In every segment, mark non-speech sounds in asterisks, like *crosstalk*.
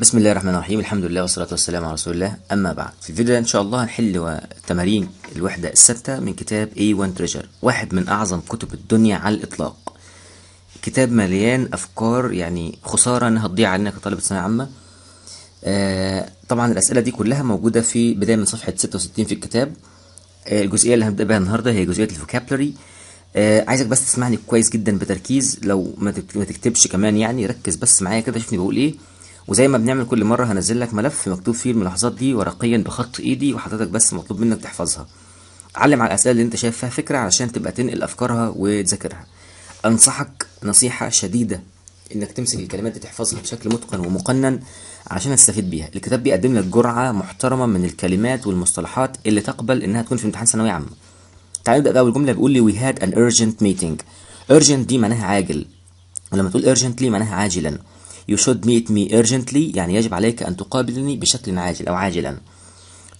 بسم الله الرحمن الرحيم الحمد لله والصلاة والسلام على رسول الله أما بعد في الفيديو ده إن شاء الله هنحل تمارين الوحدة الستة من كتاب A1 Treasure واحد من أعظم كتب الدنيا على الإطلاق كتاب مليان أفكار يعني خسارة إنها تضيع علينا كطالب ثانوية عامة آه طبعا الأسئلة دي كلها موجودة في بداية من صفحة 66 في الكتاب آه الجزئية اللي هنبدأ بها النهاردة هي جزئية الفوكابلري آه عايزك بس تسمعني كويس جدا بتركيز لو ما تكتبش كمان يعني ركز بس معايا كده شوفني بقول إيه وزي ما بنعمل كل مره هنزل لك ملف مكتوب فيه الملاحظات دي ورقيا بخط ايدي وحضرتك بس مطلوب منك تحفظها علم على الاسئله اللي انت شايف فيها فكره علشان تبقى تنقل افكارها وتذاكرها انصحك نصيحه شديده انك تمسك الكلمات دي تحفظها بشكل متقن ومقنن عشان تستفيد بيها الكتاب بيقدم لك جرعه محترمه من الكلمات والمصطلحات اللي تقبل انها تكون في امتحان ثانويه عامه تعال نبدا باول جمله بيقول لي وي هاد ان ارجنت ميتينج ارجنت دي معناها عاجل ولما تقول ارجنتلي معناها عاجلا You should meet me urgently يعني يجب عليك أن تقابلني بشكل عاجل أو عاجلا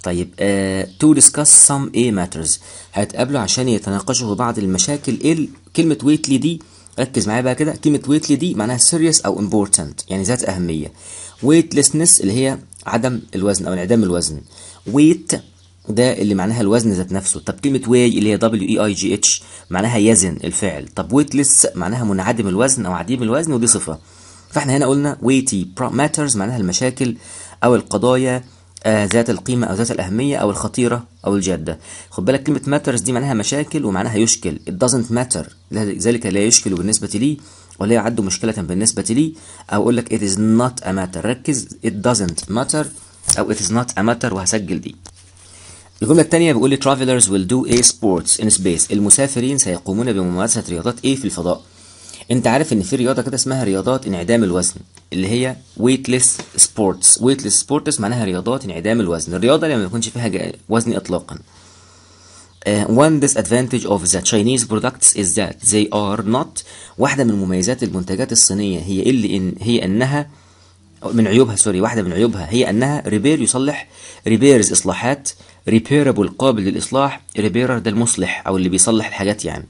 طيب uh, to discuss some A matters هتقابله عشان يتناقشوا في بعض المشاكل إيه كلمة ويتلي دي ركز معايا بقى كده كلمة ويتلي دي معناها serious أو important يعني ذات أهمية weightlessness اللي هي عدم الوزن أو انعدام الوزن weight ده اللي معناها الوزن ذات نفسه طب كلمة واي اللي هي دبليو اي اي جي اتش معناها يزن الفعل طب ويتلس معناها منعدم الوزن او عديم الوزن ودي صفة فاحنا هنا قلنا ويتي ماترز معناها المشاكل او القضايا آه، ذات القيمة أو ذات الأهمية أو الخطيرة أو الجادة خد بالك كلمة ماترز دي معناها مشاكل ومعناها يشكل it doesn't matter ذلك لا يشكل بالنسبة لي ولا يعد مشكلة بالنسبة لي أو أقول لك it is not a matter ركز it doesn't matter أو it is not a matter وهسجل دي الجملة الثانية بيقول لي travelers will do a sports in space المسافرين سيقومون بممارسة رياضات ايه في الفضاء انت عارف ان في رياضه كده اسمها رياضات انعدام الوزن اللي هي ويتلس سبورتس ويتلس سبورتس معناها رياضات انعدام الوزن الرياضه اللي ما يكونش فيها وزن اطلاقا ديس ادفانتج اوف ذا تشاينيز برودكتس از ذات زي ار نوت واحدة من مميزات المنتجات الصينية هي اللي إن هي أنها من عيوبها سوري واحدة من عيوبها هي أنها ريبير يصلح ريبيرز إصلاحات ريبيرابل قابل للإصلاح ريبيرر ده المصلح أو اللي بيصلح الحاجات يعني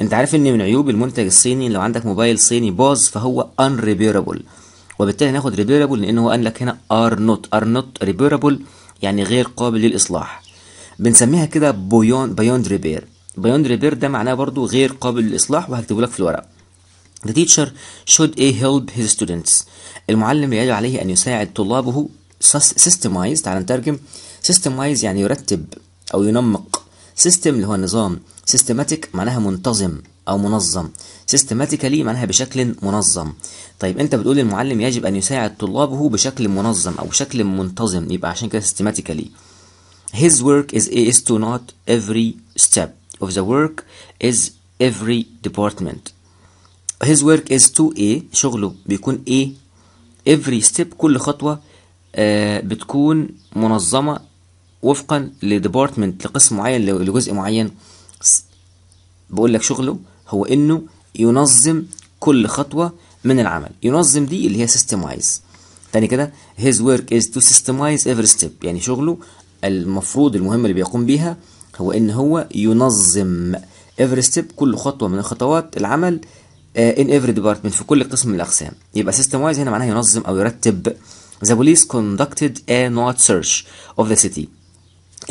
انت عارف ان من عيوب المنتج الصيني لو عندك موبايل صيني باظ فهو ريبيرابل وبالتالي هناخد ريبيرابل لان هو قال لك هنا are not are not ريبيرابل يعني غير قابل للاصلاح بنسميها كده بيوند بيوند ريبير بيوند ريبير ده معناه برضو غير قابل للاصلاح وهكتبه لك في الورق The teacher should a help his students المعلم يجب عليه أن يساعد طلابه systemize تعال نترجم systemize يعني يرتب أو ينمق system اللي هو نظام سيستماتيك معناها منتظم او منظم سيستماتيكالي معناها بشكل منظم طيب انت بتقول المعلم يجب ان يساعد طلابه بشكل منظم او بشكل منتظم يبقى عشان كده سيستماتيكالي his work is is to not every step of the work is every department his work is to a شغله بيكون a every step كل خطوة آه بتكون منظمة وفقا لديبارتمنت لقسم معين لجزء معين بقول لك شغله هو انه ينظم كل خطوه من العمل ينظم دي اللي هي سيستم وايز تاني كده his work is to systemize every step يعني شغله المفروض المهمة اللي بيقوم بيها هو ان هو ينظم every step كل خطوة من خطوات العمل آه، in every department في كل قسم من الاقسام يبقى سيستم وايز هنا معناها ينظم او يرتب the police conducted a not search of the city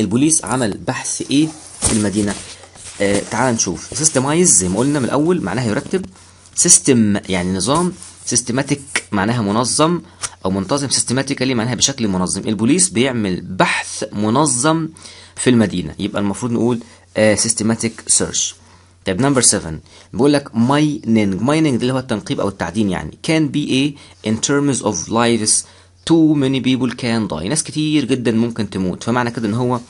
البوليس عمل بحث ايه في المدينة آه تعال نشوف سيستمايز زي ما قلنا من الاول معناها يرتب سيستم يعني نظام سيستماتيك معناها منظم او منتظم سيستماتيكالي معناها بشكل منظم البوليس بيعمل بحث منظم في المدينه يبقى المفروض نقول سيستماتيك آه، سيرش طيب نمبر 7 بيقول لك مايننج مايننج ده اللي هو التنقيب او التعدين يعني كان بي ايه ان تيرمز اوف لايفز تو ماني بيبول كان داي ناس كتير جدا ممكن تموت فمعنى كده ان هو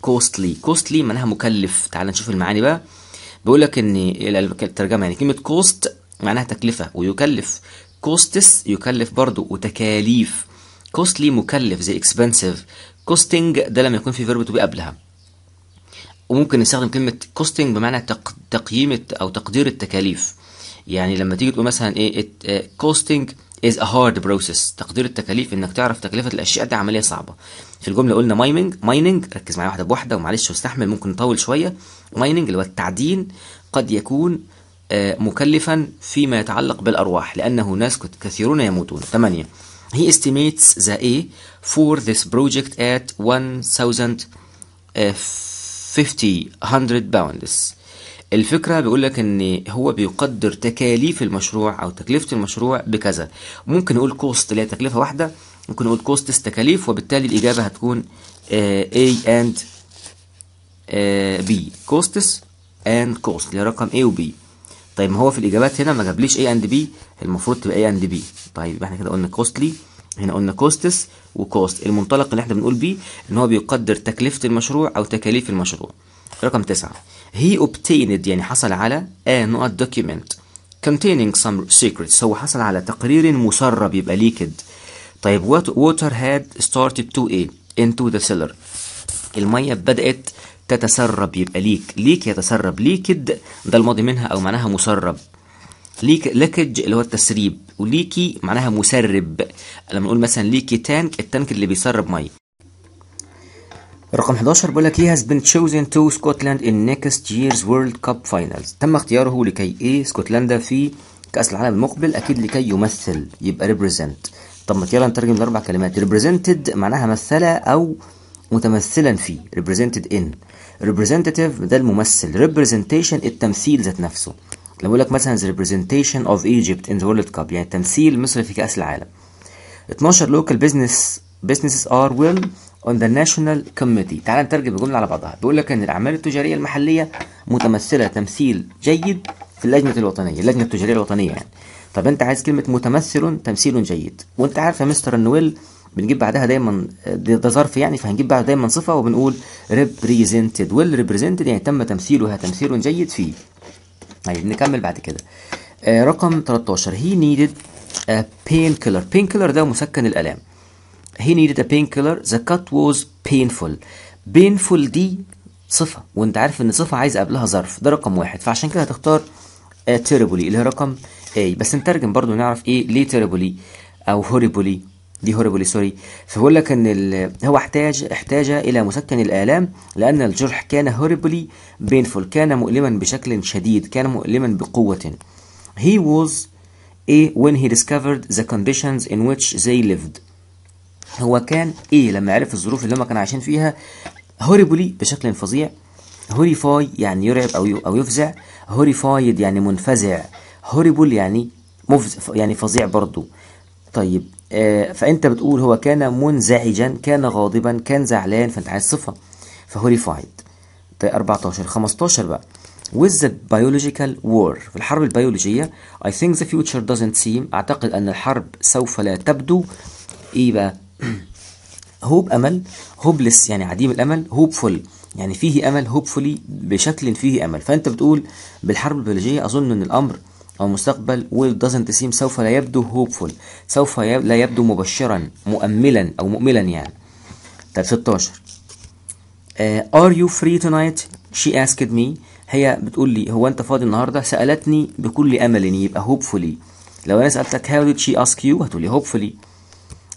كوستلي كوستلي معناها مكلف تعال نشوف المعاني بقى بيقول لك ان الترجمه يعني كلمه كوست معناها تكلفه ويكلف كوستس يكلف برضه وتكاليف كوستلي مكلف زي اكسبنسيف كوستنج ده لما يكون في فيرب تو بي قبلها وممكن نستخدم كلمه كوستنج بمعنى تق... تقييم او تقدير التكاليف يعني لما تيجي تقول مثلا ايه كوستنج از ا هارد بروسيس تقدير التكاليف انك تعرف تكلفه الاشياء دي عمليه صعبه الجمله قلنا مايننج مايننج ركز معايا واحده بواحده ومعلش واستحمل ممكن نطول شويه مايننج اللي هو التعدين قد يكون آه، مكلفا فيما يتعلق بالارواح لانه ناس كثيرون يموتون 8 he ذا ايه فور ذيس this ات 1000 50 100 pounds الفكرة بيقول لك ان هو بيقدر تكاليف المشروع او تكلفة المشروع بكذا ممكن نقول كوست اللي هي تكلفة واحدة ممكن نقول كوستس تكاليف وبالتالي الإجابة هتكون آه، A and آه، B كوستس and cost اللي رقم A و B طيب ما هو في الإجابات هنا ما جابليش A and B المفروض تبقى A and B طيب يبقى احنا كده قلنا كوستلي هنا قلنا كوستس وكوست المنطلق اللي احنا بنقول بيه ان هو بيقدر تكلفة المشروع او تكاليف المشروع رقم تسعة هي obtained يعني حصل على a نقط document containing some secrets هو حصل على تقرير مسرب يبقى ليكد طيب water had started to a into the cellar المية بدأت تتسرب يبقى ليك ليك يتسرب ليكد ده الماضي منها أو معناها مسرب ليك لكج اللي هو التسريب وليكي معناها مسرب لما نقول مثلا ليكي تانك التانك اللي بيسرب ميه رقم 11 بيقول لك هي has been chosen to Scotland in next year's World Cup Finals تم اختياره لكي ايه اسكتلندا في كأس العالم المقبل أكيد لكي يمثل يبقى represent طب ما يلا نترجم لاربع كلمات represented معناها مثلة او متمثلا فيه represented in representative ده الممثل representation التمثيل ذات نفسه لما اقول لك مثلا the representation of Egypt in the World Cup يعني تمثيل مصر في كأس العالم 12 local business businesses are will on the national committee تعال نترجم الجملة على بعضها بيقول لك ان الاعمال التجارية المحلية متمثلة تمثيل جيد في اللجنة الوطنية اللجنة التجارية الوطنية يعني طب انت عايز كلمه متمثل تمثيل جيد وانت عارف يا مستر نويل بنجيب بعدها دايما ده ظرف يعني فهنجيب بعدها دايما صفه وبنقول ريبريزنتد ويل ريبريزنتد يعني تم تمثيلها تمثيل جيد فيه طيب نكمل بعد كده آه رقم 13 هي نيدد بين كيلر بين كيلر ده مسكن الالام هي نيدد ا بين كيلر ذا كات ووز بينفول بينفول دي صفة وانت عارف ان صفة عايز قبلها ظرف ده رقم واحد فعشان كده هتختار تيربولي آه، اللي هي رقم اي بس نترجم برضو نعرف ايه ليه تيربولي او هوريبولي دي هوريبولي سوري فبقول لك ان هو احتاج احتاج الى مسكن الالام لان الجرح كان هوريبولي بينفول كان مؤلما بشكل شديد كان مؤلما بقوه he was a when he discovered the conditions in which they lived هو كان ايه لما عرف الظروف اللي هم كانوا عايشين فيها هوريبولي بشكل فظيع هوريفاي يعني يرعب او او يفزع هوريفايد يعني منفزع هوريبل يعني مفز يعني فظيع برضو طيب آه فانت بتقول هو كان منزعجا كان غاضبا كان زعلان فانت عايز صفه فهوريفايد طيب 14 15 بقى with the biological war في الحرب البيولوجية I think the future doesn't seem أعتقد أن الحرب سوف لا تبدو إيه بقى هوب *clears throat* أمل هوبلس يعني عديم الأمل هوبفول يعني فيه أمل هوبفولي بشكل فيه أمل فأنت بتقول بالحرب البيولوجية أظن أن الأمر أو مستقبل will doesn't seem سوف لا يبدو hopeful سوف لا يبدو مبشرا مؤملا أو مؤملا يعني طيب 16 uh, are you free tonight she asked me هي بتقول لي هو أنت فاضي النهاردة سألتني بكل أمل يبقى hopefully لو أنا سألتك how did she ask you هتقولي hopefully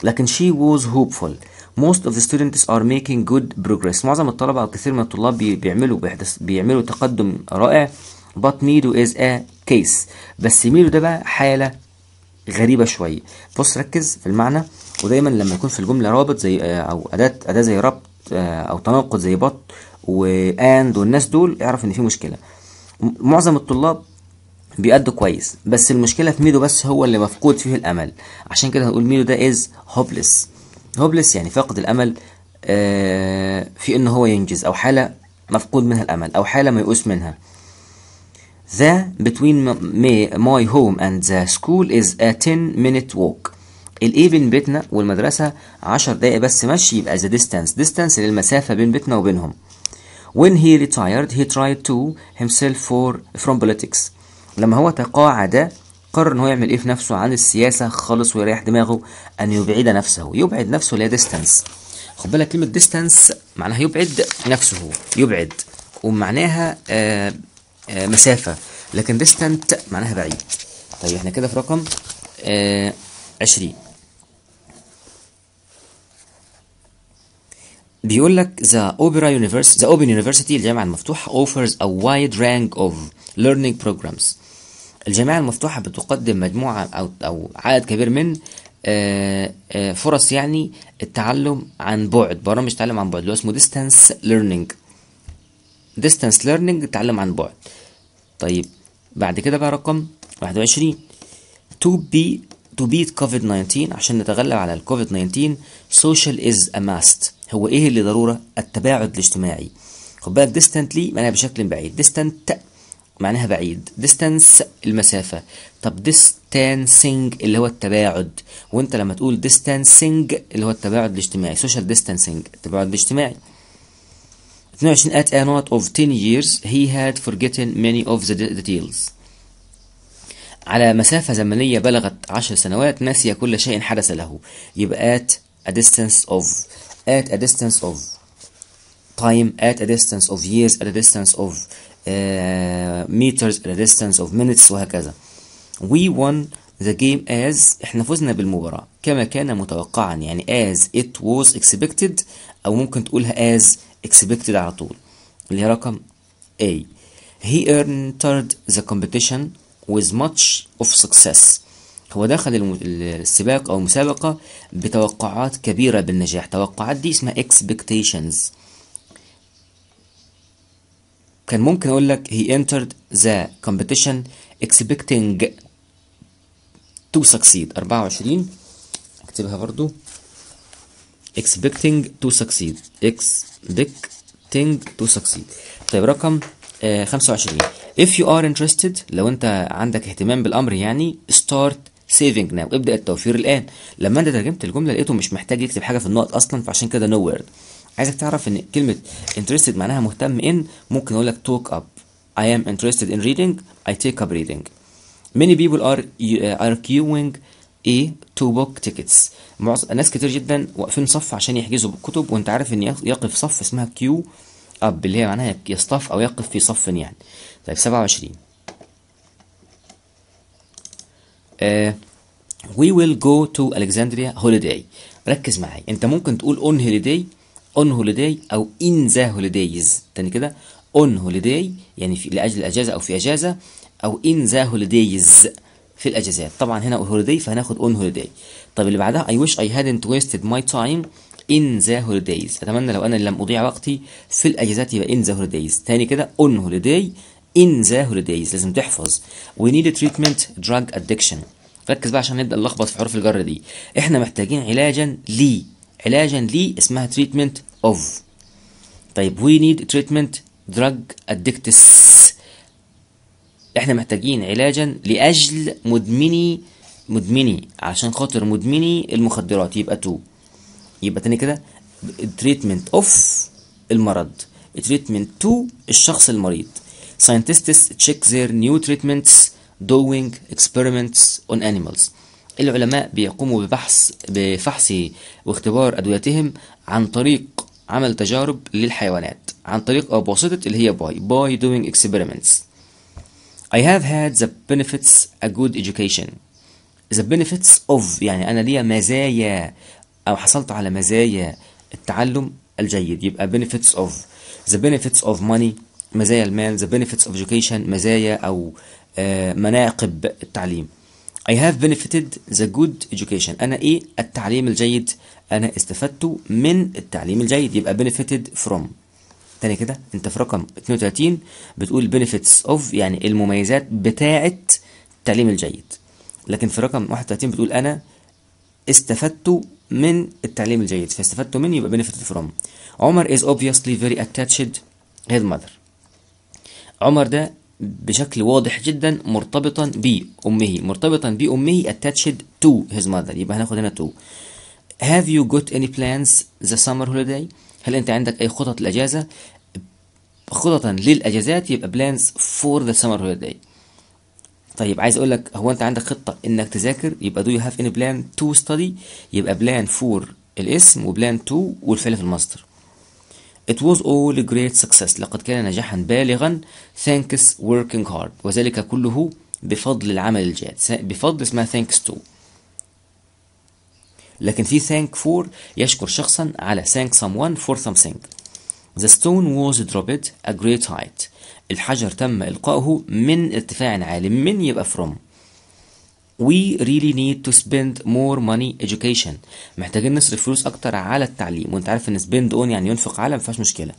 لكن she was hopeful most of the students are making good progress معظم الطلبة أو كثير من الطلاب بيعملوا بيعملوا تقدم رائع but ميدو is a case بس ميدو ده بقى حالة غريبة شوية بص ركز في المعنى ودايما لما يكون في الجملة رابط زي آه، أو أداة أداة زي ربط آه، أو تناقض زي بط وآند والناس دول اعرف إن في مشكلة معظم الطلاب بيأدوا كويس بس المشكلة في ميدو بس هو اللي مفقود فيه الأمل عشان كده هنقول ميدو ده از هوبلس هوبلس يعني فاقد الأمل آه، في إن هو ينجز أو حالة مفقود منها الأمل أو حالة ميؤوس منها The between my home and the school is a 10 minute walk. الايه بين بيتنا والمدرسة 10 دقايق بس مشي يبقى the distance distance للمسافة بين بيتنا وبينهم. When he retired he tried to himself for from politics. لما هو تقاعد قرر ان هو يعمل ايه في نفسه عن السياسة خالص ويريح دماغه ان يبعد نفسه يبعد نفسه اللي هي distance. خد بالك كلمة distance معناها يبعد نفسه يبعد ومعناها آه آه، مسافة لكن ديستنت معناها بعيد طيب احنا كده في رقم آه، عشرين بيقول لك ذا اوبرا University ذا اوبن University الجامعه المفتوحه اوفرز ا وايد رانج اوف ليرنينج بروجرامز الجامعه المفتوحه بتقدم مجموعه او او عدد كبير من آه، فرص يعني التعلم عن بعد برامج تعلم عن بعد اللي هو اسمه ديستانس ليرنينج distance learning تعلم عن بعد طيب بعد كده بقى رقم 21 to be to beat covid 19 عشان نتغلب على الكوفيد 19 social is a must هو ايه اللي ضروره التباعد الاجتماعي خد بالك distantly معناها بشكل بعيد distant معناها بعيد distance المسافه طب distancing اللي هو التباعد وانت لما تقول distancing اللي هو التباعد الاجتماعي social distancing التباعد الاجتماعي 22 At a note of 10 years he had forgotten many of the details على مسافة زمنية بلغت 10 سنوات نسي كل شيء حدث له يبقى at a distance of at a distance of time at a distance of years at a distance of uh, meters at a distance of minutes وهكذا we won the game as احنا فزنا بالمباراة كما كان متوقعا يعني as it was expected او ممكن تقولها as expected على طول اللي هي رقم A he entered the competition with much of success هو دخل السباق أو المسابقة بتوقعات كبيرة بالنجاح توقعات دي اسمها expectations كان ممكن أقول لك he entered the competition expecting to succeed 24 اكتبها برضو expecting to succeed expecting to succeed طيب رقم آه 25 if you are interested لو انت عندك اهتمام بالامر يعني start saving now ابدا التوفير الان لما انت ترجمت الجمله لقيته مش محتاج يكتب حاجه في النقط اصلا فعشان كده no word عايزك تعرف ان كلمه interested معناها مهتم ان ممكن اقول لك talk up I am interested in reading I take up reading many people are uh, are queuing ايه تو بوك تيكتس معظم ناس كتير جدا واقفين صف عشان يحجزوا بالكتب وانت عارف ان يقف صف اسمها كيو اب اللي هي معناها يصطف او يقف في صف يعني طيب 27 وي ويل جو تو الكسندريا هوليداي ركز معايا انت ممكن تقول اون هوليداي اون هوليداي او ان ذا هوليدايز تاني كده اون هوليداي يعني في لاجل اجازه او في اجازه او ان ذا هوليدايز في الاجازات طبعا هنا هوليداي فهناخد اون هوليداي طب اللي بعدها I wish I hadn't wasted my time in the holidays اتمنى لو انا لم اضيع وقتي في الاجازات يبقى in the holidays تاني كده on holiday in the holidays لازم تحفظ وي نيد تريتمنت دراج ادكشن ركز بقى عشان نبدا نلخبط في حروف الجر دي احنا محتاجين علاجا لي علاجا لي اسمها تريتمنت اوف طيب وي نيد تريتمنت دراج ادكتس احنا محتاجين علاجا لاجل مدمني مدمني عشان خاطر مدمني المخدرات يبقى تو يبقى تاني كده تريتمنت اوف المرض تريتمنت تو الشخص المريض scientists check their new treatments doing experiments on animals العلماء بيقوموا ببحث بفحص واختبار ادويتهم عن طريق عمل تجارب للحيوانات عن طريق او بواسطه اللي هي باي باي دوينج اكسبيرمنتس I have had the benefits a good education the benefits of يعني أنا ليا مزايا أو حصلت على مزايا التعلم الجيد يبقى benefits of the benefits of money مزايا المال the benefits of education مزايا أو مناقب التعليم I have benefited the good education أنا إيه التعليم الجيد أنا استفدت من التعليم الجيد يبقى benefited from تاني كده انت في رقم 32 بتقول بنفيتس اوف يعني المميزات بتاعه التعليم الجيد لكن في رقم 31 بتقول انا استفدت من التعليم الجيد فاستفدت من يبقى benefit فروم عمر از اوبفيسلي فيري اتاتشد هيز ماذر عمر ده بشكل واضح جدا مرتبطا بامه مرتبطا بامه اتاتشد تو هيز ماذر يبقى هناخد هنا تو have you got any plans the summer holiday هل انت عندك اي خطط الاجازه خططا للاجازات يبقى بلانز فور ذا سمر هوليداي طيب عايز اقول لك هو انت عندك خطه انك تذاكر يبقى دو يو هاف ان بلان تو ستدي يبقى بلان فور الاسم وبلان تو والفعل في المصدر It was all a great success لقد كان نجاحا بالغا thanks working hard وذلك كله بفضل العمل الجاد بفضل اسمها thanks to لكن في thank for يشكر شخصا على thank someone for something The stone was dropped a great height الحجر تم إلقاؤه من ارتفاع عالي من يبقى from We really need to spend more money education محتاجين نصرف فلوس أكتر على التعليم وأنت عارف إن spend on يعني ينفق على فيهاش مشكلة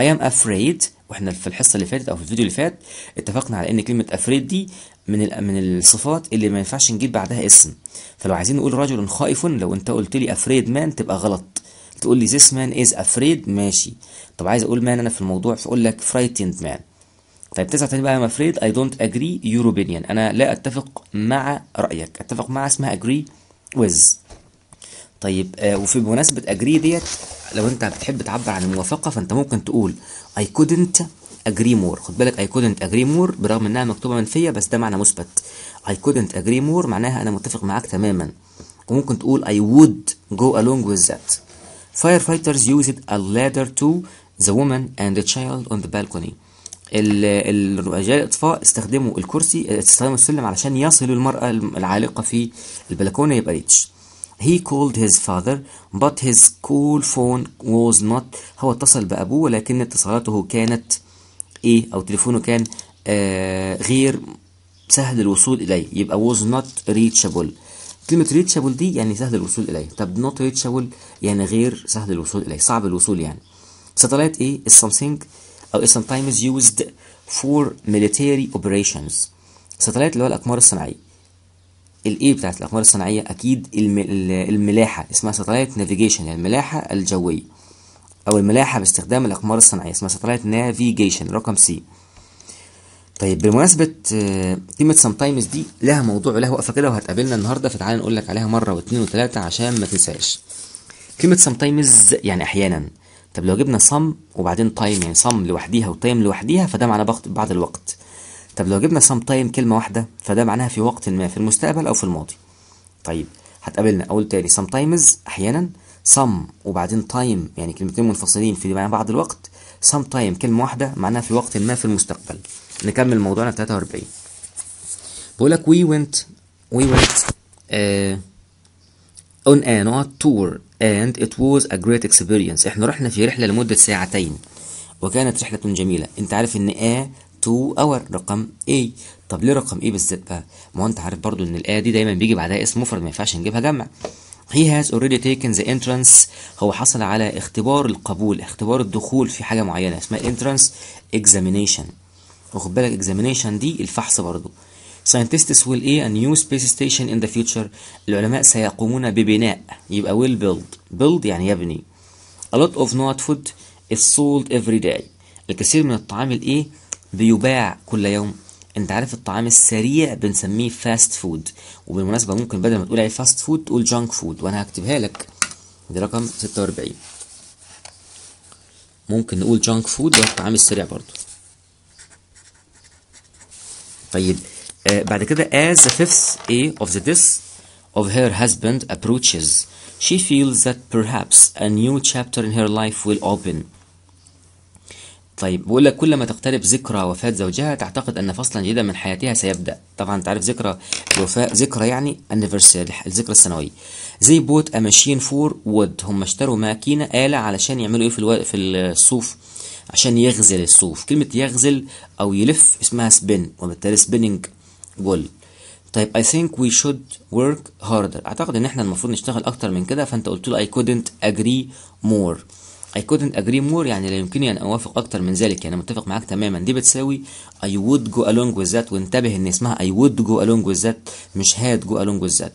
I am afraid واحنا في الحصة اللي فاتت أو في الفيديو اللي فات اتفقنا على إن كلمة afraid دي من من الصفات اللي ما ينفعش نجيب بعدها اسم فلو عايزين نقول رجل خائف لو انت قلت لي افريد مان تبقى غلط تقول لي ذيس مان از افريد ماشي طب عايز اقول مان انا في الموضوع فاقول لك فرايتند مان طيب تسعة تاني بقى I'm افريد اي دونت اجري يوروبينيان أنا لا أتفق مع رأيك أتفق مع اسمها اجري ويز طيب آه، وفي بمناسبة اجري ديت لو أنت بتحب تعبر عن الموافقة فأنت ممكن تقول اي كودنت agree more خد بالك I couldn't agree more برغم انها مكتوبه منفيه بس ده معنى مثبت I couldn't agree more معناها انا متفق معاك تماما وممكن تقول I would go along with that firefighters يوزد a ladder to the woman and the child on the balcony الرجال الاطفاء استخدموا الكرسي استخدموا السلم علشان يصلوا المراه العالقه في البلكونه يبقى ريتش He called his father but his cool phone was not هو اتصل بأبوه ولكن اتصالاته كانت ايه او تليفونه كان آه غير سهل الوصول اليه يبقى was not reachable كلمة reachable دي يعني سهل الوصول اليه طب not reachable يعني غير سهل الوصول اليه صعب الوصول يعني ستلايت ايه is something او is sometimes used for military operations ستلايت اللي هو الاقمار الصناعيه الايه بتاعت الاقمار الصناعيه اكيد الملاحه اسمها ستلايت navigation يعني الملاحه الجويه أو الملاحة باستخدام الأقمار الصناعية اسمها ساتلايت نافيجيشن رقم سي طيب بمناسبة كلمة سام تايمز دي لها موضوع ولها وقفة كده وهتقابلنا النهاردة فتعالى نقول لك عليها مرة واثنين وثلاثة عشان ما تنساش كلمة سام تايمز يعني أحيانا طب لو جبنا سام وبعدين تايم يعني سام لوحديها وتايم لوحديها فده معناه بعض الوقت طب لو جبنا سام تايم كلمة واحدة فده معناها في وقت ما في المستقبل أو في الماضي طيب هتقابلنا أقول تاني سام تايمز أحيانا some وبعدين تايم يعني كلمتين منفصلين في معنى بعض الوقت some time كلمة واحدة معناها في وقت ما في المستقبل نكمل موضوعنا 43 بقول لك وي ونت وي ونت اون on a tour and it was a great experience احنا رحنا في رحلة لمدة ساعتين وكانت رحلة جميلة انت عارف ان a تو اور رقم A طب ليه رقم A بالذات بقى ما هو انت عارف برضو ان الآ دي دايما بيجي بعدها اسم مفرد ما ينفعش نجيبها جمع he has already taken the entrance هو حصل على اختبار القبول اختبار الدخول في حاجة معينة اسمها entrance examination واخد بالك examination دي الفحص برضو scientists will a new space station in the future العلماء سيقومون ببناء يبقى will build build يعني يبني a lot of not food is sold every day الكثير من الطعام الايه بيباع كل يوم انت عارف الطعام السريع بنسميه فاست فود وبالمناسبه ممكن بدل ما تقول عليه فاست فود تقول جانك فود وانا هكتبها لك دي رقم 46 ممكن نقول جانك فود ده الطعام السريع برضو طيب آه بعد كده as the fifth A of the death of her husband approaches she feels that perhaps a new chapter in her life will open طيب بقول لك كلما تقترب ذكرى وفاة زوجها تعتقد أن فصلا جديدا من حياتها سيبدأ طبعا تعرف ذكرى الوفاة ذكرى يعني anniversary الذكرى السنوية زي بوت a machine for wood هم اشتروا ماكينة آلة علشان يعملوا ايه في, الو... في الصوف عشان يغزل الصوف كلمة يغزل أو يلف اسمها سبين وبالتالي سبيننج وول طيب I think we should work harder أعتقد إن إحنا المفروض نشتغل أكتر من كده فأنت قلت له I couldn't agree more I couldn't agree more يعني لا يمكنني أن أوافق أكتر من ذلك يعني متفق معاك تماما دي بتساوي I would go along with that وانتبه إن اسمها I would go along with that مش had go along with that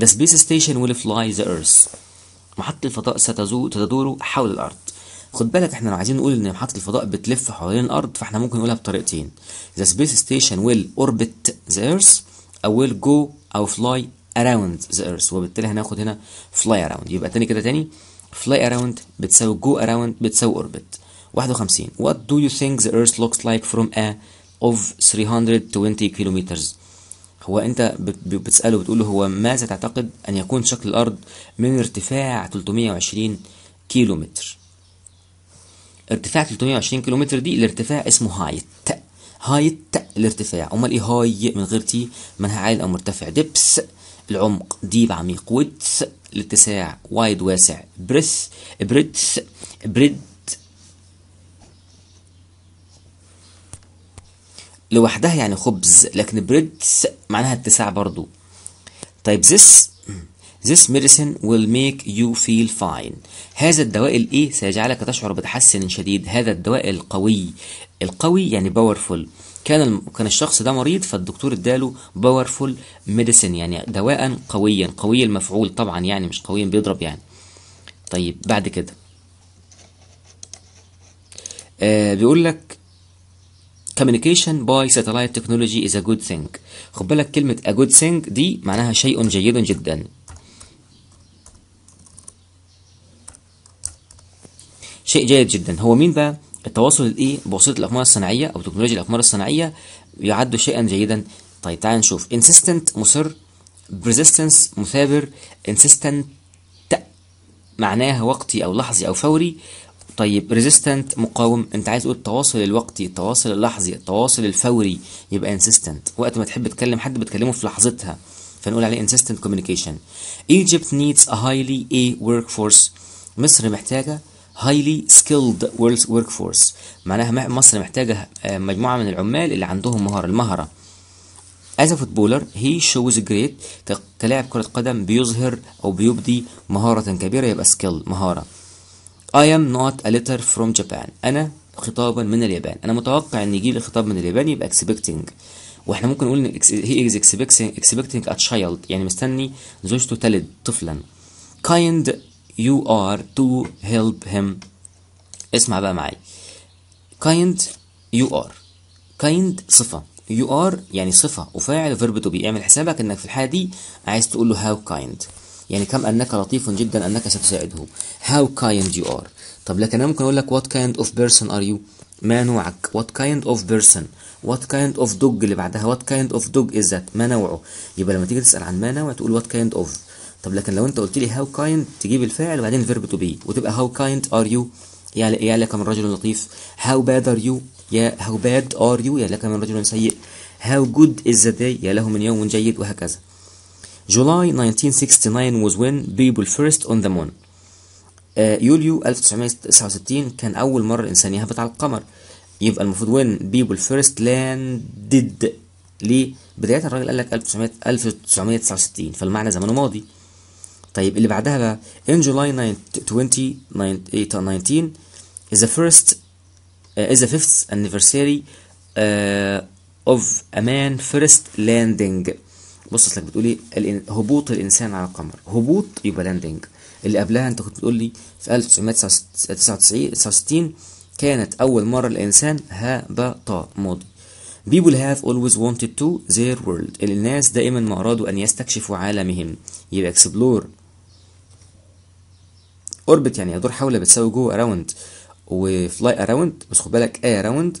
The space station will fly the earth محطة الفضاء ستدور حول الأرض خد بالك احنا لو عايزين نقول ان محطة الفضاء بتلف حوالين الأرض فاحنا ممكن نقولها بطريقتين The space station will orbit the earth أو will go أو fly around the earth وبالتالي هناخد هنا fly around يبقى تاني كده تاني fly around بتساوي go around بتساوي orbit 51 what do you think the earth looks like from a of 320 kilometers هو انت بتساله بتقول له هو ماذا تعتقد ان يكون شكل الارض من ارتفاع 320 كيلومتر ارتفاع 320 كيلومتر دي الارتفاع اسمه هايت هايت الارتفاع امال ايه هاي من غير تي منها عالي او مرتفع دبس العمق ديب عميق ويدث الاتساع وايد واسع بريث بريث بريد لوحدها يعني خبز لكن بريث معناها اتساع برضو طيب this This medicine will make you feel fine. هذا الدواء الايه e سيجعلك تشعر بتحسن شديد. هذا الدواء القوي. القوي يعني powerful. كان كان الشخص ده مريض فالدكتور اداله باورفول ميديسين يعني دواء قويا قوي المفعول طبعا يعني مش قويا بيضرب يعني طيب بعد كده آه بيقول لك communication by satellite technology is a good thing خد بالك كلمة a good thing دي معناها شيء جيد جدا شيء جيد جدا هو مين بقى التواصل الايه بواسطه الاقمار الصناعيه او تكنولوجيا الاقمار الصناعيه يعد شيئا جيدا طيب تعال نشوف insistent مصر persistence مثابر insistent معناها وقتي او لحظي او فوري طيب ريزيستنت مقاوم انت عايز تقول التواصل الوقتي التواصل اللحظي التواصل الفوري يبقى انسيستنت وقت ما تحب تكلم حد بتكلمه في لحظتها فنقول عليه انسيستنت كوميونيكيشن ايجيبت نيدز ا هايلي اي ورك فورس مصر محتاجه هايلي سكيلد ورك فورس معناها مصر محتاجه آه، مجموعه من العمال اللي عندهم مهاره المهاره از فوتبولر هي شوز جريت كلاعب كره قدم بيظهر او بيبدي مهاره كبيره يبقى سكيل مهاره I am not a letter from Japan أنا خطابا من اليابان أنا متوقع إن يجي لي خطاب من اليابان يبقى اكسبكتنج وإحنا ممكن نقول إن هي از اكسبكتنج expecting يعني مستني زوجته تلد طفلا kind you are to help him اسمع بقى معايا kind you are kind صفة you are يعني صفة وفاعل verb to be اعمل حسابك انك في الحالة دي عايز تقول له how kind يعني كم انك لطيف جدا انك ستساعده how kind you are طب لكن انا ممكن اقول لك what kind of person are you ما نوعك what kind of person what kind of dog اللي بعدها what kind of dog is that ما نوعه يبقى لما تيجي تسال عن ما نوع تقول what kind of طب لكن لو انت قلت لي هاو كايند تجيب الفاعل وبعدين الفيرب تو بي وتبقى هاو كايند ار يو يا يا لك من رجل لطيف هاو باد ار يو يا هاو باد ار يو يا لك من رجل سيء هاو جود از ذا داي يا له من يوم جيد وهكذا جولاي 1969 was when people first on the moon آه، يوليو 1969 كان أول مرة الإنسان يهبط على القمر يبقى المفروض when people first landed ليه؟ بداية الراجل قال لك 1969 فالمعنى زمنه ماضي طيب اللي بعدها بقى in July 2019 is the first uh, is the fifth anniversary uh, of a man first landing بص لك بتقول ايه هبوط الانسان على القمر هبوط يبقى لاندنج اللي قبلها انت كنت بتقول لي في 1969 كانت اول مره الانسان هبط ماضي People have always wanted to their world الناس دائما ما أرادوا أن يستكشفوا عالمهم يبقى explore اوربت يعني يدور حول بتساوي جو اراوند وفلاي اراوند بس خد بالك اي اراوند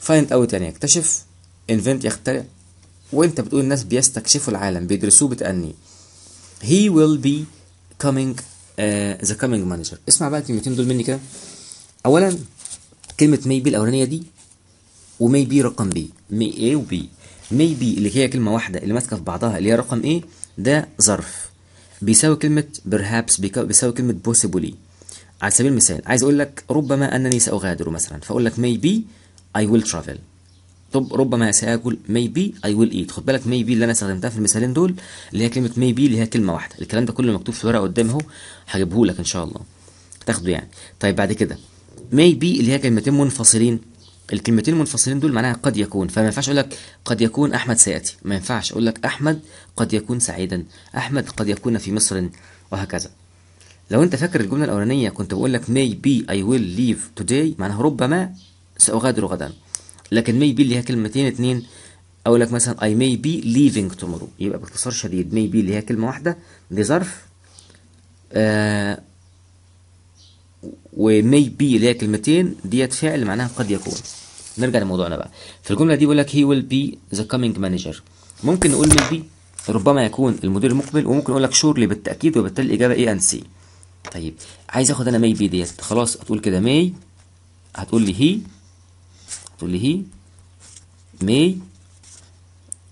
فايند اوت يعني يكتشف انفنت يخترع وانت بتقول الناس بيستكشفوا العالم بيدرسوه بتأني هي ويل بي كامينج ذا كامينج مانجر اسمع بقى الكلمتين دول مني كده اولا كلمة مي بي الاولانية دي وماي بي رقم بي مي ايه وبي مي بي اللي هي كلمة واحدة اللي ماسكة في بعضها اللي هي رقم ايه ده ظرف بيساوي كلمة perhaps بيساوي كلمة possibly على سبيل المثال عايز اقول لك ربما انني ساغادر مثلا فاقول لك maybe I will travel طب ربما ساكل maybe I will eat خد بالك maybe اللي انا استخدمتها في المثالين دول اللي هي كلمه maybe اللي هي كلمه واحده الكلام ده كله مكتوب في ورقة قدام اهو هجيبه لك ان شاء الله تاخده يعني طيب بعد كده maybe اللي هي كلمتين منفصلين الكلمتين المنفصلين دول معناها قد يكون فما ينفعش اقول لك قد يكون احمد سياتي ما ينفعش اقول لك احمد قد يكون سعيدا احمد قد يكون في مصر وهكذا لو انت فاكر الجمله الاولانيه كنت بقول لك may be I will leave today معناها ربما ساغادر غدا لكن may be اللي هي كلمتين اتنين اقول لك مثلا I may be leaving tomorrow يبقى باختصار شديد may be اللي هي كلمه واحده دي ظرف آه ومي بي اللي هي كلمتين ديت فعل معناها قد يكون نرجع لموضوعنا بقى في الجمله دي بيقول لك هي ويل بي ذا كامينج مانجر ممكن نقول ويل بي ربما يكون المدير المقبل وممكن اقول لك شورلي بالتاكيد وبالتالي الاجابه ايه ان سي طيب عايز اخد انا ماي بي ديت خلاص هتقول كده ماي هتقول لي هي هتقول لي هي ماي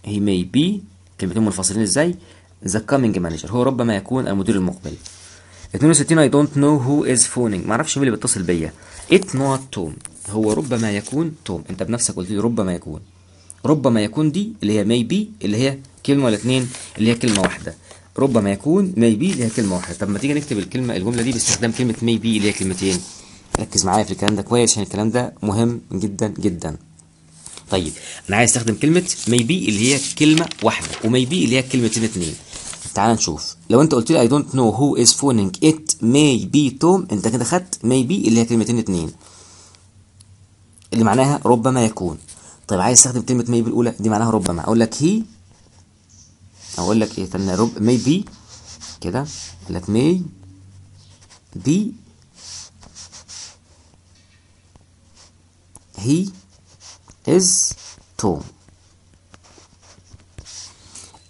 هي ماي بي كلمتين منفصلين ازاي ذا كامينج مانجر هو ربما يكون المدير المقبل 62 اي دونت نو هو از فونينج ما اعرفش مين اللي بيتصل بيا ات نوت توم هو ربما يكون توم انت بنفسك قلت لي ربما يكون ربما يكون دي اللي هي ماي بي اللي هي كلمة ولا اتنين اللي هي كلمة واحدة ربما يكون ماي بي اللي هي كلمة واحدة طب ما تيجي نكتب الكلمة الجملة دي باستخدام كلمة ماي بي اللي هي كلمتين ركز معايا في الكلام ده كويس عشان الكلام ده مهم جدا جدا طيب انا عايز استخدم كلمة ماي بي اللي هي كلمة واحدة وماي بي اللي هي كلمتين اتنين تعال نشوف لو انت قلت لي I don't know who is phoning ات ماي بي توم انت كده خدت ماي بي اللي هي كلمتين اتنين اللي معناها ربما يكون طيب عايز استخدم كلمه ميبي الاولى دي معناها ربما اقول لك هي اقول لك ايه استنى رب مي بي كده اقول لك مي بي هي از توم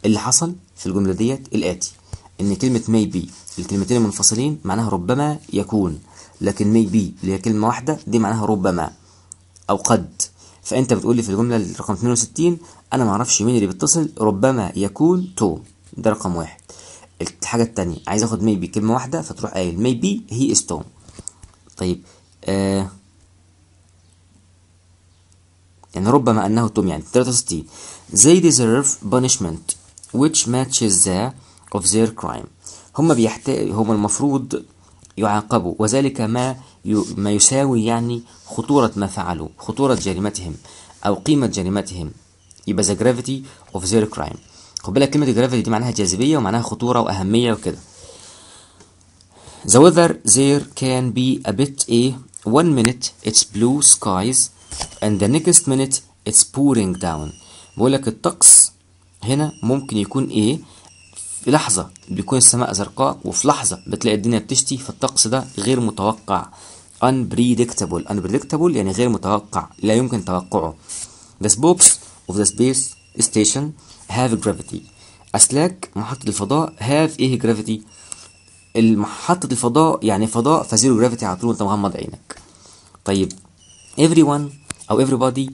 اللي حصل في الجمله ديت الاتي ان كلمه مي بي الكلمتين المنفصلين معناها ربما يكون لكن مي بي اللي هي كلمه واحده دي معناها ربما او قد فانت بتقول لي في الجمله رقم 62 انا ما اعرفش مين اللي بيتصل ربما يكون تو ده رقم واحد الحاجه الثانيه عايز اخد ميبي كلمه واحده فتروح قايل ميبي هي از توم طيب آه يعني ربما انه توم يعني 63 they deserve punishment which matches the of their crime هم بيحتاج هم المفروض يعاقبوا وذلك ما ما يساوي يعني خطورة ما فعلوا خطورة جريمتهم أو قيمة جريمتهم يبقى the gravity of their crime خد بالك كلمة gravity دي معناها جاذبية ومعناها خطورة وأهمية وكده The weather there can be a bit a one minute it's blue skies and the next minute it's pouring down بقول لك الطقس هنا ممكن يكون ايه في لحظة بيكون السماء زرقاء وفي لحظة بتلاقي الدنيا بتشتي فالطقس ده غير متوقع unpredictable unpredictable يعني غير متوقع لا يمكن توقعه The spokes of the space station have gravity أسلاك محطة الفضاء have إيه gravity محطة الفضاء يعني فضاء فزيرو جرافيتي على طول وأنت مغمض عينك طيب everyone أو everybody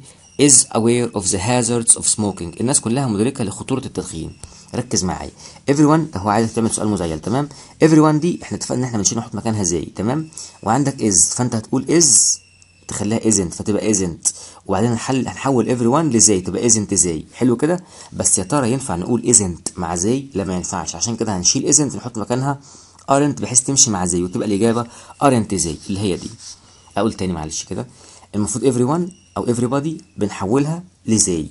is aware of the hazards of smoking الناس كلها مدركة لخطورة التدخين ركز معايا everyone هو عايزك تعمل سؤال مزيل تمام وان دي احنا اتفقنا ان احنا بنشيل نحط مكانها زي تمام وعندك از فانت هتقول از تخليها ازنت فتبقى ازنت وبعدين نحل هنحول وان لزي تبقى ازنت زي حلو كده بس يا ترى ينفع نقول ازنت مع زي لا ما ينفعش عشان كده هنشيل ازنت ونحط مكانها ارنت بحيث تمشي مع زي وتبقى الاجابه ارنت زي اللي هي دي اقول تاني معلش كده المفروض وان او بادي بنحولها لزي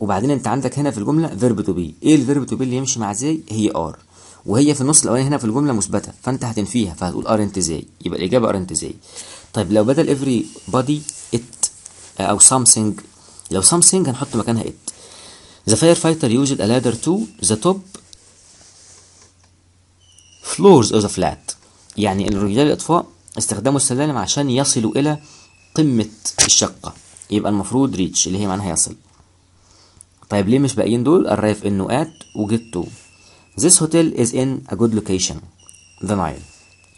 وبعدين انت عندك هنا في الجمله فيرب تو بي ايه الفيرب تو بي اللي يمشي مع زي هي ار وهي في النص الاولاني هنا في الجمله مثبته فانت هتنفيها فهتقول ار انت زي يبقى الاجابه ار انت زي طيب لو بدل افري بادي ات او سامثينج لو سامثينج هنحط مكانها ات ذا فاير فايتر يوزد ا لادر تو ذا توب فلورز اوف ذا فلات يعني الرجال الاطفاء استخدموا السلالم عشان يصلوا الى قمه الشقه يبقى المفروض ريتش اللي هي معناها يصل طيب ليه مش باقيين دول arrive انه ات وجيت تو this hotel is in a good location the Nile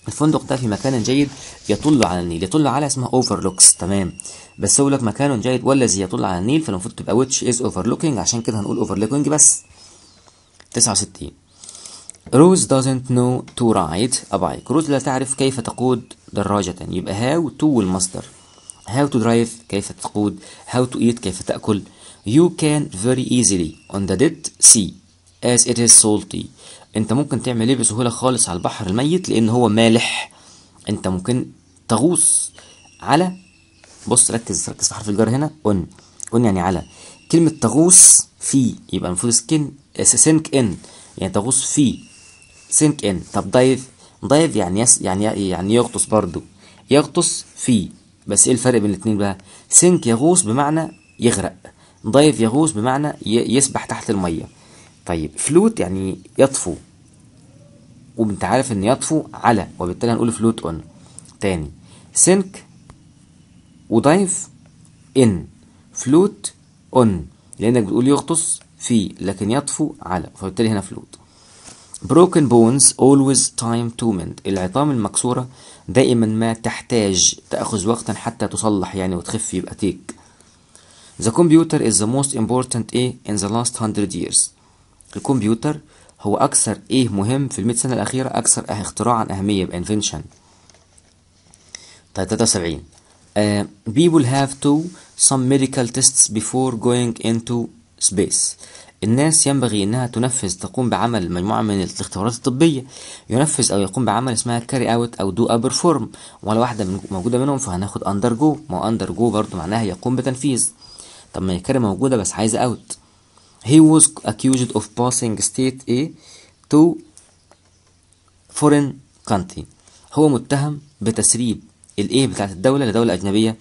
الفندق ده في مكان جيد يطل على النيل يطل على اسمها اوفرلوكس تمام بس هو لك مكان جيد والذي يطل على النيل فالمفروض تبقى which is overlooking عشان كده هنقول overlooking بس 69 روز doesn't know to ride a bike روز لا تعرف كيف تقود دراجة يبقى هاو تو المصدر هاو تو درايف كيف تقود هاو تو ايت كيف تأكل You can very easily on the dead sea as it is salty انت ممكن تعمل ايه بسهوله خالص على البحر الميت لان هو مالح انت ممكن تغوص على بص ركز ركز في حرف الجر هنا اون اون يعني على كلمه تغوص في يبقى المفروض سكن سينك ان يعني تغوص في سينك ان طب دايف دايف يعني يس يعني يعني يغطس برضو يغطس في بس ايه الفرق بين الاثنين بقى سينك يغوص بمعنى يغرق دايف يغوص بمعنى يسبح تحت المية طيب فلوت يعني يطفو وانت عارف ان يطفو على وبالتالي هنقول فلوت اون تاني سنك ودايف ان فلوت اون لانك بتقول يغطس في لكن يطفو على فبالتالي هنا فلوت broken bones always time to mend العظام المكسورة دائما ما تحتاج تأخذ وقتا حتى تصلح يعني وتخف يبقى تيك The computer is the most important A e in the last 100 years. الكمبيوتر هو أكثر ايه مهم في المئة سنة الأخيرة أكثر أه، اختراعا أهمية بـ invention. طيب 73 uh, people have to some medical tests before going into space. الناس ينبغي انها تنفذ تقوم بعمل مجموعه من الاختبارات الطبيه ينفذ او يقوم بعمل اسمها carry out او do a perform ولا واحده من موجوده منهم فهناخد undergo ما undergo جو برضه معناها يقوم بتنفيذ طب ما هي كده موجودة بس عايزة اوت he was accused of passing state A to foreign country هو متهم بتسريب الايه بتاعت الدولة لدولة أجنبية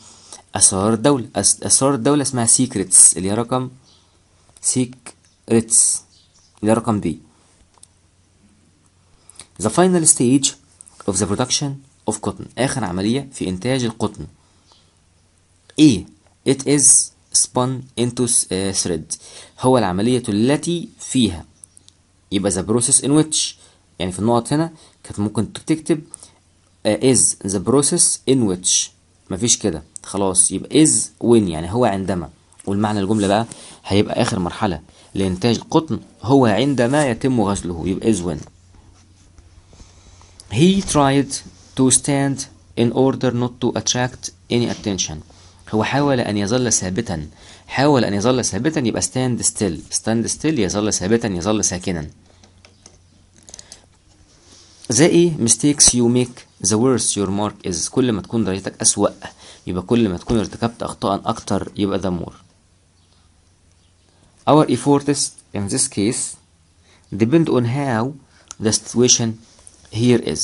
أسرار الدولة أسرار الدولة اسمها سيكريتس اللي هي رقم سيكريتس اللي هي رقم بي The final stage of the production of cotton آخر عملية في إنتاج القطن A It is spun into eh, thread هو العملية التي فيها يبقى the process in which يعني في النقط هنا كانت ممكن تكتب eh, is the process in which مفيش كده خلاص يبقى is when يعني هو عندما والمعنى الجملة بقى هيبقى آخر مرحلة لإنتاج القطن هو عندما يتم غسله يبقى is when he tried to stand in order not to attract any attention هو حاول أن يظل ثابتا حاول أن يظل ثابتا يبقى stand still stand still يظل ثابتا يظل ساكنا ذا ايه mistakes you make the worse your mark is كل ما تكون درجتك أسوأ يبقى كل ما تكون ارتكبت أخطاء أكتر يبقى the more our efforts in this case depend on how the situation here is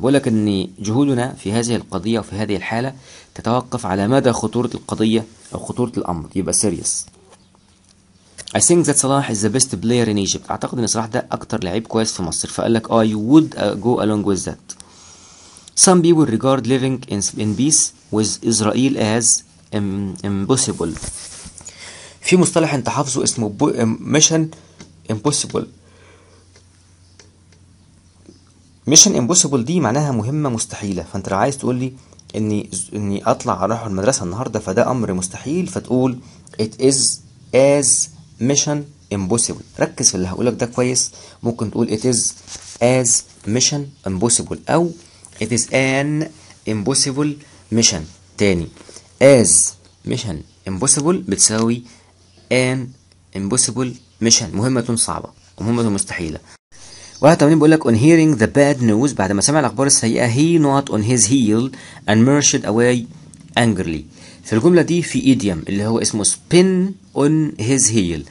لك ان جهودنا في هذه القضية وفي هذه الحالة تتوقف على مدى خطورة القضية أو خطورة الأمر يبقى سيريس I think that صلاح is the best player in Egypt أعتقد إن صلاح ده أكتر لعيب كويس في مصر فقال لك I oh, would uh, go along with that Some people regard living in, peace with Israel as impossible في مصطلح انت حافظه اسمه ميشن امبوسيبل ميشن امبوسيبل دي معناها مهمة مستحيلة فانت عايز تقول لي اني اني اطلع اروح المدرسه النهارده فده امر مستحيل فتقول it is as mission impossible ركز في اللي هقولك ده كويس ممكن تقول it is as mission impossible او it is an impossible mission تاني as mission impossible بتساوي an impossible mission مهمة صعبة ومهمة مستحيلة 81 بيقول لك on hearing the bad news بعد ما سمع الاخبار السيئه he not on his heel and marched away angrily في الجمله دي في ايديوم اللي هو اسمه spin on his heel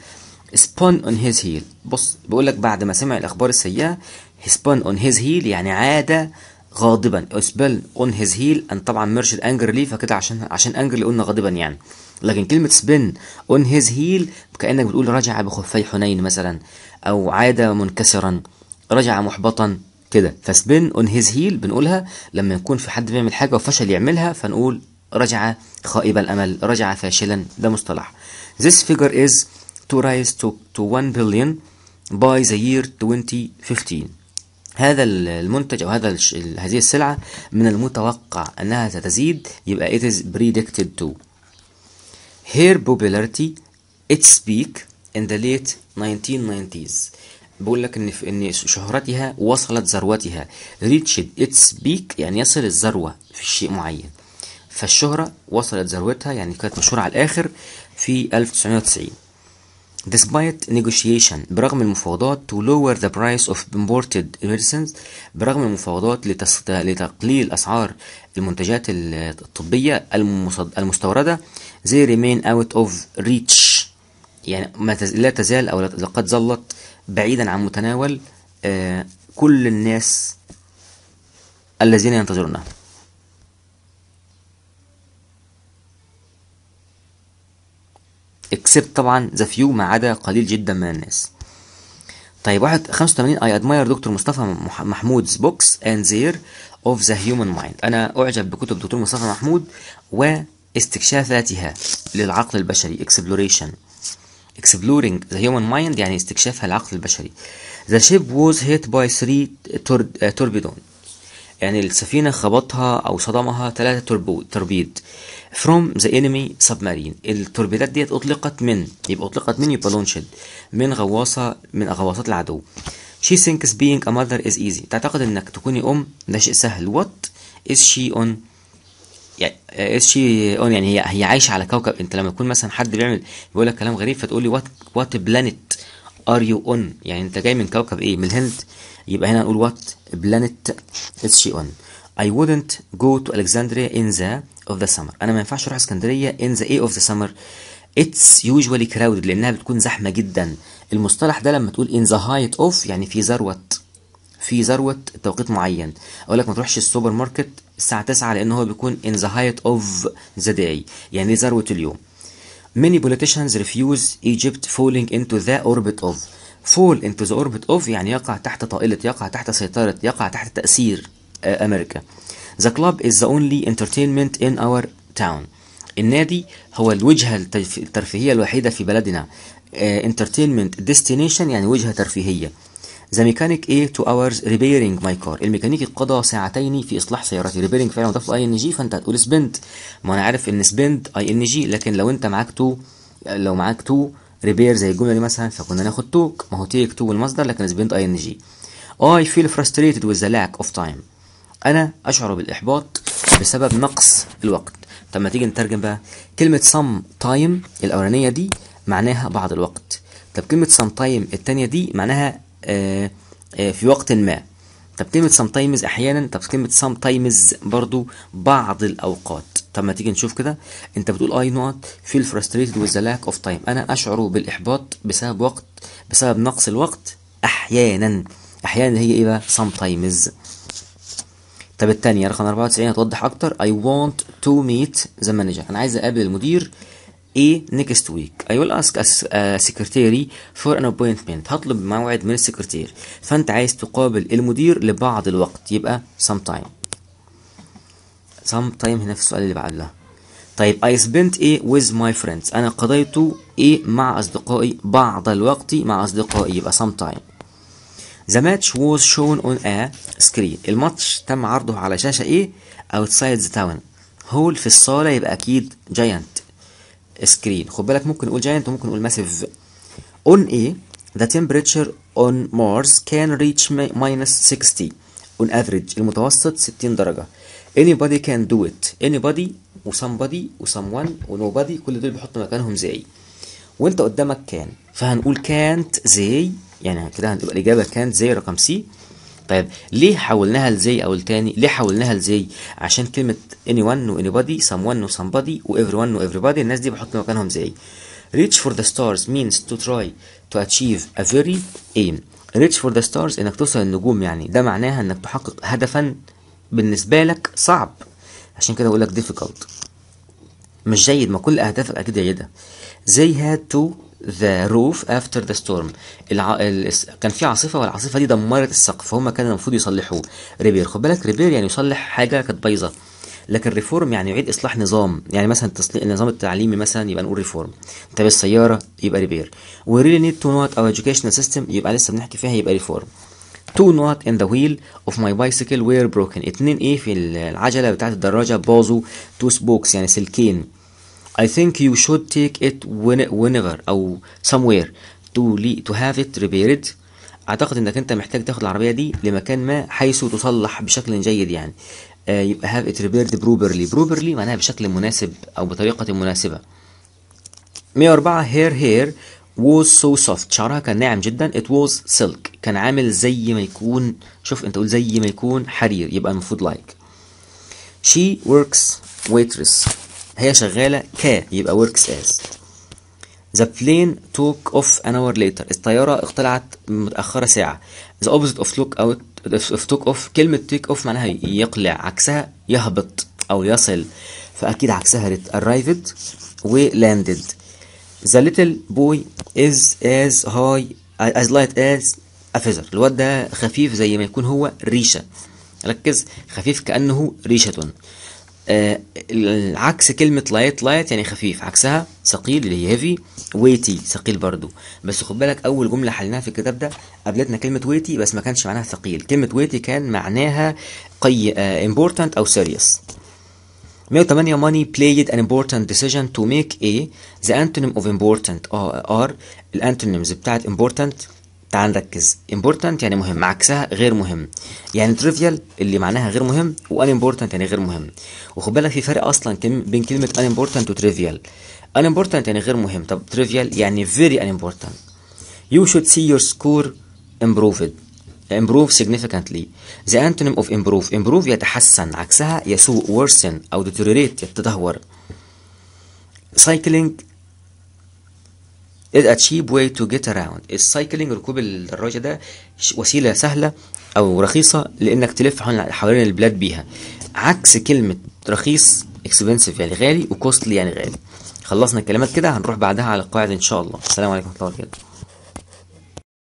spun on his heel بص بيقول لك بعد ما سمع الاخبار السيئه he spun on his heel يعني عاد غاضبا spun on his heel ان طبعا marched angrily فكده عشان عشان angrily قلنا غاضبا يعني لكن كلمه spin on his heel كانك بتقول رجع بخفي حنين مثلا او عاد منكسرا رجع محبطا كده فسبن اون هيز هيل بنقولها لما يكون في حد بيعمل حاجه وفشل يعملها فنقول رجع خائب الامل رجع فاشلا ده مصطلح this figure is to rise to, to 1 billion by the year 2015 هذا المنتج او هذا هذه السلعه من المتوقع انها ستزيد يبقى it is predicted to her popularity it peak in the late 1990s بيقول لك ان ان شهرتها وصلت ذروتها ريتشد اتس بيك يعني يصل الذروه في شيء معين فالشهره وصلت ذروتها يعني كانت مشهوره على الاخر في 1990 Despite negotiation برغم المفاوضات to lower the price of imported medicines برغم المفاوضات لتس... لتقليل أسعار المنتجات الطبية المصد... المستوردة they remain out of reach يعني ما تز... لا تزال أو لقد ظلت بعيدا عن متناول آه، كل الناس الذين ينتظرونها اكسبت طبعا ذا فيو ما عدا قليل جدا من الناس طيب واحد 85 I admire دكتور مصطفى محمود's books and their of the human mind أنا أعجب بكتب دكتور مصطفى محمود واستكشافاتها للعقل البشري exploration exploring the human mind يعني استكشافها العقل البشري the ship was hit by three uh, torpedoes يعني السفينة خبطها أو صدمها ثلاثة توربيد from the enemy submarine التوربيدات ديت أطلقت من يبقى أطلقت من يبقى لونشد من غواصة من غواصات العدو she thinks being a mother is easy تعتقد إنك تكوني أم ده شيء سهل what is she on يعني از شي اون يعني هي هي عايشه على كوكب انت لما يكون مثلا حد بيعمل بيقول لك كلام غريب فتقول لي وات وات بلانيت ار يو اون يعني انت جاي من كوكب ايه من الهند يبقى هنا نقول وات بلانيت از شي اون اي وودنت جو تو الكسندريا ان ذا اوف ذا سمر انا ما ينفعش اروح اسكندريه ان ذا اي اوف ذا سمر اتس يوجوالي كراودد لانها بتكون زحمه جدا المصطلح ده لما تقول ان ذا هايت اوف يعني في ذروه في ذروه توقيت معين اقول لك ما تروحش السوبر ماركت الساعة 9 لأن هو بيكون in the height of the day يعني ذروة اليوم many politicians refuse Egypt falling into the orbit of fall into the orbit of يعني يقع تحت طائلة يقع تحت سيطرة يقع تحت تأثير أمريكا the club is the only entertainment in our town النادي هو الوجهة الترفيهية الوحيدة في بلدنا entertainment destination يعني وجهة ترفيهية ذا ميكانيك ايه تو اورز ريبيرنج ماي كار الميكانيكي قضى ساعتين في اصلاح سيارتي ريبيرنج فعلا مضاف اي ان جي فانت هتقول spend. ما انا عارف ان spend اي ان جي لكن لو انت معاك تو لو معاك تو ريبير زي الجمله دي مثلا فكنا ناخد توك ما هو تيك تو المصدر لكن spend اي ان جي I feel frustrated with the lack of time أنا أشعر بالإحباط بسبب نقص الوقت طب ما تيجي نترجم بقى كلمة some time الأولانية دي معناها بعض الوقت طب كلمة some time الثانيه دي معناها آه، آه، في وقت ما طب كلمة sometimes أحيانا طب كلمة sometimes برضو بعض الأوقات طب ما تيجي نشوف كده أنت بتقول I not feel frustrated with the lack of time أنا أشعر بالإحباط بسبب وقت بسبب نقص الوقت أحيانا أحيانا هي إيه بقى sometimes طب الثانية رقم 94 هتوضح أكتر I want to meet the manager أنا عايز أقابل المدير A next week I will ask a secretary for an appointment هطلب موعد من السكرتير فأنت عايز تقابل المدير لبعض الوقت يبقى سام تايم هنا في السؤال اللي بعدها طيب I spent A with my friends أنا قضيت ايه مع أصدقائي بعض الوقت مع أصدقائي يبقى تايم The match was shown on a screen الماتش تم عرضه على شاشة ايه outside the town هول في الصالة يبقى أكيد giant سكرين خد بالك ممكن نقول جاينت وممكن نقول ماسيف on A the temperature on Mars can reach minus 60 on average المتوسط 60 درجة anybody can do it anybody و somebody و someone و nobody كل دول بيحطوا مكانهم زي وانت قدامك كان فهنقول كانت زي يعني كده هتبقى الإجابة كانت زي رقم سي طيب ليه حولناها لزي او لتاني ليه حولناها لزي عشان كلمه anyone و anybody someone و somebody و everyone و everybody الناس دي بحط مكانهم زي reach for the stars means to try to achieve a very aim reach for the stars انك توصل للنجوم يعني ده معناها انك تحقق هدفا بالنسبه لك صعب عشان كده بقول لك difficult مش جيد ما كل اهدافك اكيد جيده زي had to ذا روف افتر ذا ستورم كان في عاصفه والعاصفه دي دمرت السقف فهم كان المفروض يصلحوه ريبير خد بالك ريبير يعني يصلح حاجه كانت بايظه لكن ريفورم يعني يعيد اصلاح نظام يعني مثلا تصليح النظام التعليمي مثلا يبقى نقول ريفورم طب السياره يبقى ريبير وريلي نيد تو نوت اور اديوكيشنال سيستم يبقى لسه بنحكي فيها يبقى ريفورم تو نوت ان ذا ويل اوف ماي بايسيكل وير بروكن اتنين ايه في العجله بتاعت الدراجه باظوا تو سبوكس يعني سلكين I think you should take it whenever أو somewhere to, to have it repaired أعتقد إنك أنت محتاج تاخد العربية دي لمكان ما حيث تصلح بشكل جيد يعني uh, يبقى have it repaired properly properly معناها بشكل مناسب أو بطريقة مناسبة 104 هير hair was so soft شعرها كان ناعم جدا it was silk كان عامل زي ما يكون شوف انت قول زي ما يكون حرير يبقى المفروض like she works waitress هي شغالة ك يبقى works as The plane took off an hour later الطيارة اقتلعت متأخرة ساعة The opposite of took out of took off كلمة take off معناها يقلع عكسها يهبط أو يصل فأكيد عكسها ريت arrived و landed The little boy is as high as light as a feather الواد ده خفيف زي ما يكون هو ريشة ركز خفيف كأنه ريشة آه، العكس كلمة لايت لايت يعني خفيف عكسها ثقيل اللي هي هيفي ويتي ثقيل برضو بس خد بالك أول جملة حلناها في الكتاب ده قابلتنا كلمة ويتي بس ما كانش معناها ثقيل كلمة ويتي كان معناها قي امبورتنت آه، أو serious 108 money played an important decision to make a the antonym of important are آه، الانتونيمز بتاعت امبورتنت تعال نركز important يعني مهم عكسها غير مهم يعني trivial اللي معناها غير مهم و unimportant يعني غير مهم وخد بالك في فرق اصلا بين كلمه unimportant و trivial unimportant يعني غير مهم طب trivial يعني very unimportant you should see your score improved improve significantly the antonym of improve improve يتحسن عكسها يسوء worsen او deteriorate يتدهور cycling is a cheap way to get around السايكلينج ركوب الدراجة ده وسيلة سهلة أو رخيصة لأنك تلف حوالين البلاد بيها عكس كلمة رخيص expensive يعني غالي وكوستلي يعني غالي خلصنا الكلمات كده هنروح بعدها على القواعد إن شاء الله السلام عليكم ورحمة الله وبركاته